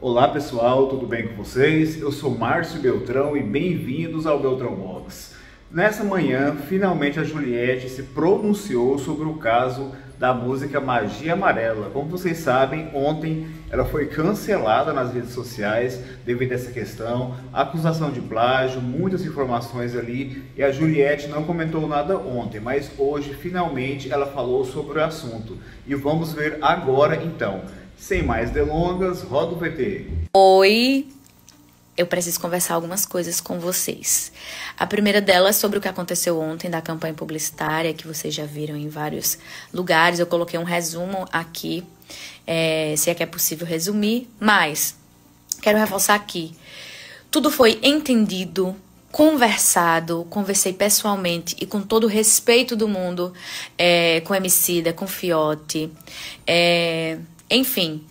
Olá pessoal, tudo bem com vocês? Eu sou Márcio Beltrão e bem-vindos ao Beltrão Box. Nessa manhã, finalmente a Juliette se pronunciou sobre o caso da música Magia Amarela. Como vocês sabem, ontem ela foi cancelada nas redes sociais devido a essa questão, acusação de plágio, muitas informações ali, e a Juliette não comentou nada ontem, mas hoje finalmente ela falou sobre o assunto. E vamos ver agora então. Sem mais delongas, roda o PT. Oi, eu preciso conversar algumas coisas com vocês. A primeira delas é sobre o que aconteceu ontem da campanha publicitária, que vocês já viram em vários lugares. Eu coloquei um resumo aqui, é, se é que é possível resumir, mas quero reforçar aqui. Tudo foi entendido, conversado, conversei pessoalmente e com todo o respeito do mundo é, com Emicida, com Fiote, é, enfim,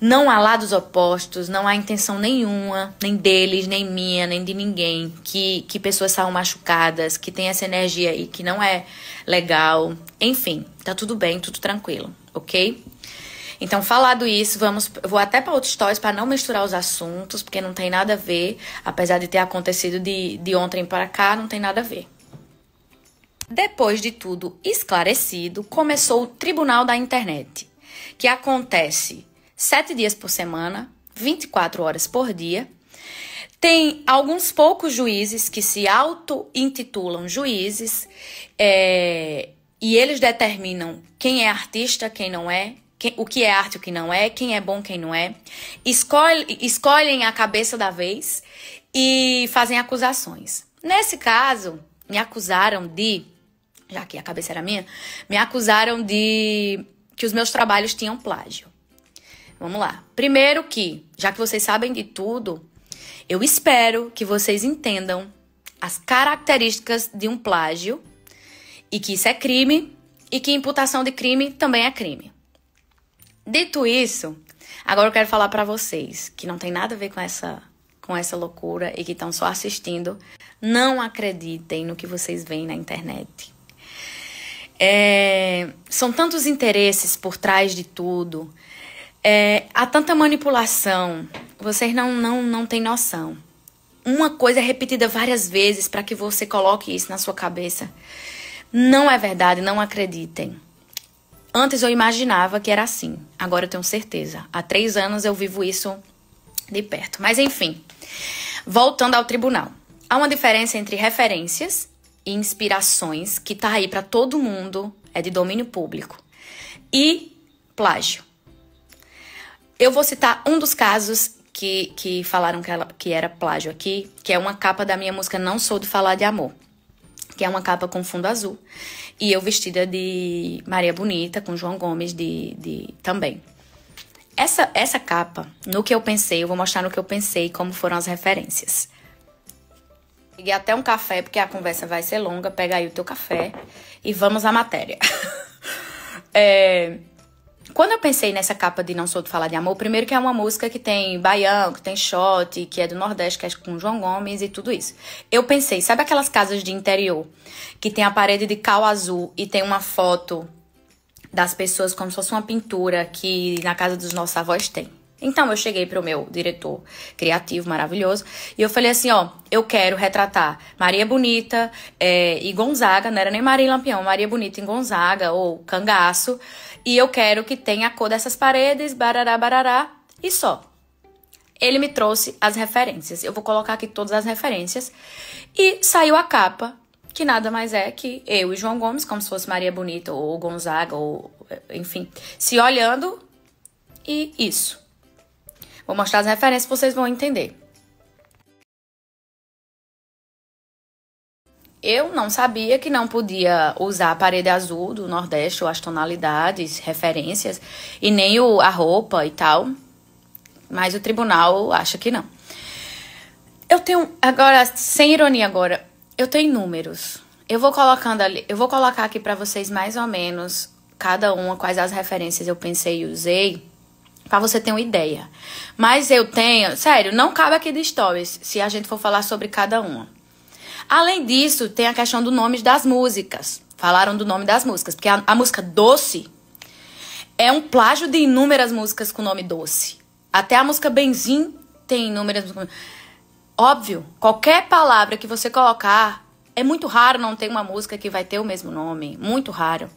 não há lados opostos, não há intenção nenhuma, nem deles, nem minha, nem de ninguém, que, que pessoas saiam machucadas, que tem essa energia aí que não é legal. Enfim, tá tudo bem, tudo tranquilo, ok? Então, falado isso, vamos, vou até para outros stories para não misturar os assuntos, porque não tem nada a ver, apesar de ter acontecido de, de ontem para cá, não tem nada a ver. Depois de tudo esclarecido, começou o Tribunal da Internet que acontece sete dias por semana, 24 horas por dia. Tem alguns poucos juízes que se auto-intitulam juízes é, e eles determinam quem é artista, quem não é, quem, o que é arte, o que não é, quem é bom, quem não é. Escolhe, escolhem a cabeça da vez e fazem acusações. Nesse caso, me acusaram de, já que a cabeça era minha, me acusaram de que os meus trabalhos tinham plágio. Vamos lá. Primeiro que, já que vocês sabem de tudo, eu espero que vocês entendam as características de um plágio e que isso é crime e que imputação de crime também é crime. Dito isso, agora eu quero falar para vocês que não tem nada a ver com essa com essa loucura e que estão só assistindo, não acreditem no que vocês veem na internet. É, são tantos interesses por trás de tudo. É, há tanta manipulação. Vocês não, não, não têm noção. Uma coisa é repetida várias vezes para que você coloque isso na sua cabeça. Não é verdade, não acreditem. Antes eu imaginava que era assim. Agora eu tenho certeza. Há três anos eu vivo isso de perto. Mas enfim, voltando ao tribunal. Há uma diferença entre referências e inspirações que tá aí para todo mundo, é de domínio público. E plágio. Eu vou citar um dos casos que, que falaram que, ela, que era plágio aqui, que é uma capa da minha música Não Sou de Falar de Amor, que é uma capa com fundo azul. E eu vestida de Maria Bonita, com João Gomes de, de também. Essa, essa capa, no que eu pensei, eu vou mostrar no que eu pensei, como foram as referências. Peguei até um café, porque a conversa vai ser longa. Pega aí o teu café e vamos à matéria. é, quando eu pensei nessa capa de Não Sou de Falar de Amor, primeiro que é uma música que tem baião, que tem shot, que é do Nordeste, que é com João Gomes e tudo isso. Eu pensei, sabe aquelas casas de interior que tem a parede de cal azul e tem uma foto das pessoas como se fosse uma pintura que na casa dos nossos avós tem? Então eu cheguei pro meu diretor criativo maravilhoso e eu falei assim, ó, eu quero retratar Maria Bonita é, e Gonzaga, não era nem Maria Lampião, Maria Bonita e Gonzaga ou Cangaço, e eu quero que tenha a cor dessas paredes, barará, barará e só. Ele me trouxe as referências. Eu vou colocar aqui todas as referências. E saiu a capa, que nada mais é que eu e João Gomes, como se fosse Maria Bonita ou Gonzaga, ou enfim, se olhando e isso. Vou mostrar as referências, vocês vão entender. Eu não sabia que não podia usar a parede azul do Nordeste, ou as tonalidades, referências, e nem o, a roupa e tal. Mas o tribunal acha que não. Eu tenho. Agora, sem ironia agora, eu tenho números. Eu vou colocando ali, eu vou colocar aqui para vocês mais ou menos cada uma, quais as referências eu pensei e usei Pra você ter uma ideia. Mas eu tenho, sério, não cabe aqui de stories se a gente for falar sobre cada uma. Além disso, tem a questão do nome das músicas. Falaram do nome das músicas, porque a, a música Doce é um plágio de inúmeras músicas com nome Doce. Até a música Benzim tem inúmeras músicas. Óbvio, qualquer palavra que você colocar, é muito raro não ter uma música que vai ter o mesmo nome. Muito raro.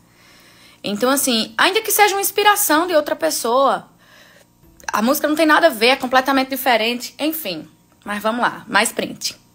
Então, assim, ainda que seja uma inspiração de outra pessoa, a música não tem nada a ver, é completamente diferente. Enfim, mas vamos lá, mais print.